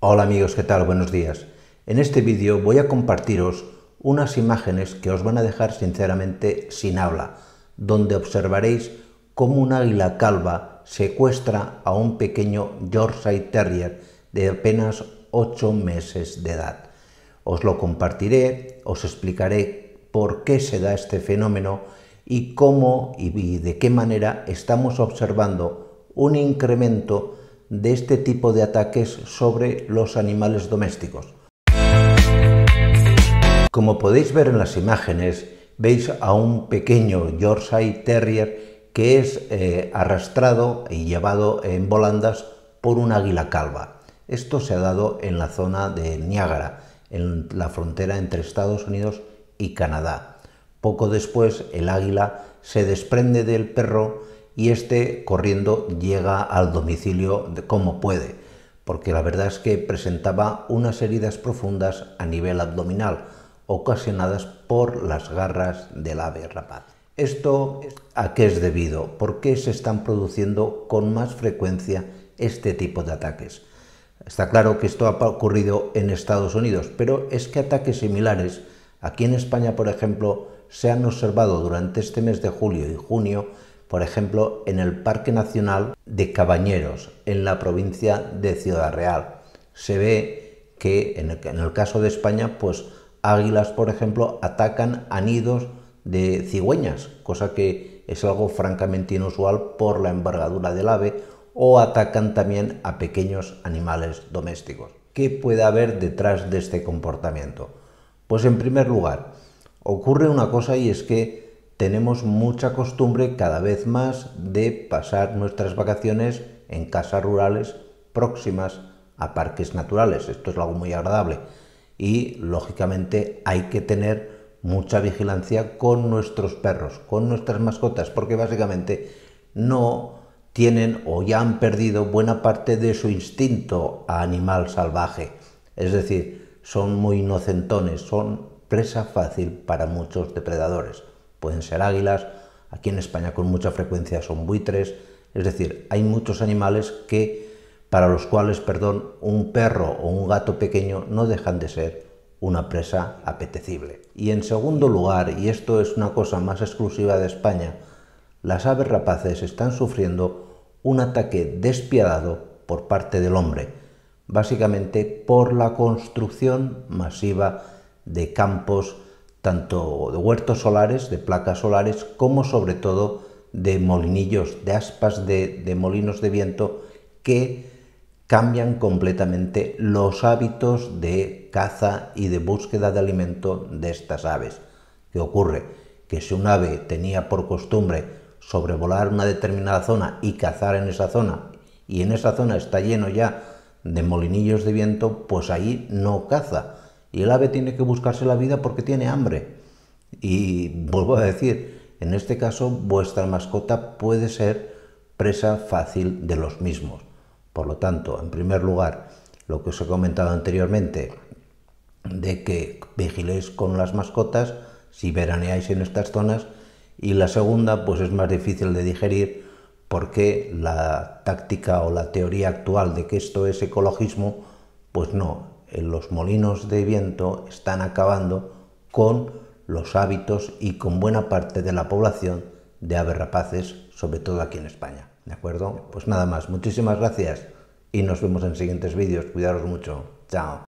Hola amigos, ¿qué tal? Buenos días. En este vídeo voy a compartiros unas imágenes que os van a dejar sinceramente sin habla, donde observaréis cómo un águila calva secuestra a un pequeño Yorkshire Terrier de apenas 8 meses de edad. Os lo compartiré, os explicaré por qué se da este fenómeno y cómo y de qué manera estamos observando un incremento de este tipo de ataques sobre los animales domésticos. Como podéis ver en las imágenes, veis a un pequeño Yorkshire Terrier que es eh, arrastrado y llevado en volandas por un águila calva. Esto se ha dado en la zona de Niágara, en la frontera entre Estados Unidos y Canadá. Poco después el águila se desprende del perro y este corriendo llega al domicilio de como puede, porque la verdad es que presentaba unas heridas profundas a nivel abdominal, ocasionadas por las garras del ave rapaz. ¿Esto a qué es debido? ¿Por qué se están produciendo con más frecuencia este tipo de ataques? Está claro que esto ha ocurrido en Estados Unidos, pero es que ataques similares aquí en España, por ejemplo, se han observado durante este mes de julio y junio por ejemplo, en el Parque Nacional de Cabañeros, en la provincia de Ciudad Real. Se ve que en el, caso de España, pues águilas, por ejemplo, atacan a nidos de cigüeñas, cosa que es algo francamente inusual por la envergadura del ave, o atacan también a pequeños animales domésticos. ¿Qué puede haber detrás de este comportamiento? Pues en primer lugar, ocurre una cosa y es que tenemos mucha costumbre cada vez más de pasar nuestras vacaciones en casas rurales próximas a parques naturales. Esto es algo muy agradable. Y lógicamente hay que tener mucha vigilancia con nuestros perros, con nuestras mascotas, porque básicamente no tienen o ya han perdido buena parte de su instinto a animal salvaje. Es decir, son muy inocentones, son presa fácil para muchos depredadores pueden ser águilas, aquí en España con mucha frecuencia son buitres, es decir, hay muchos animales que para los cuales, perdón, un perro o un gato pequeño no dejan de ser una presa apetecible. Y en segundo lugar, y esto es una cosa más exclusiva de España, las aves rapaces están sufriendo un ataque despiadado por parte del hombre, básicamente por la construcción masiva de campos tanto de huertos solares, de placas solares, como sobre todo de molinillos, de aspas de, molinos de viento que cambian completamente los hábitos de caza y de búsqueda de alimento de estas aves. ¿Qué ocurre? Que si un ave tenía por costumbre sobrevolar una determinada zona y cazar en esa zona, y en esa zona está lleno ya de molinillos de viento, pues ahí no caza. Y el ave tiene que buscarse la vida porque tiene hambre. Y vuelvo a decir, en este caso vuestra mascota puede ser presa fácil de los mismos. Por lo tanto, en primer lugar, lo que os he comentado anteriormente, de que vigiléis con las mascotas si veraneáis en estas zonas. Y la segunda, pues es más difícil de digerir porque la táctica o la teoría actual de que esto es ecologismo, pues no, los molinos de viento están acabando con los hábitos y con buena parte de la población de aves rapaces, sobre todo aquí en España. ¿De acuerdo? Pues nada más, muchísimas gracias y nos vemos en siguientes vídeos. Cuidaros mucho. Chao.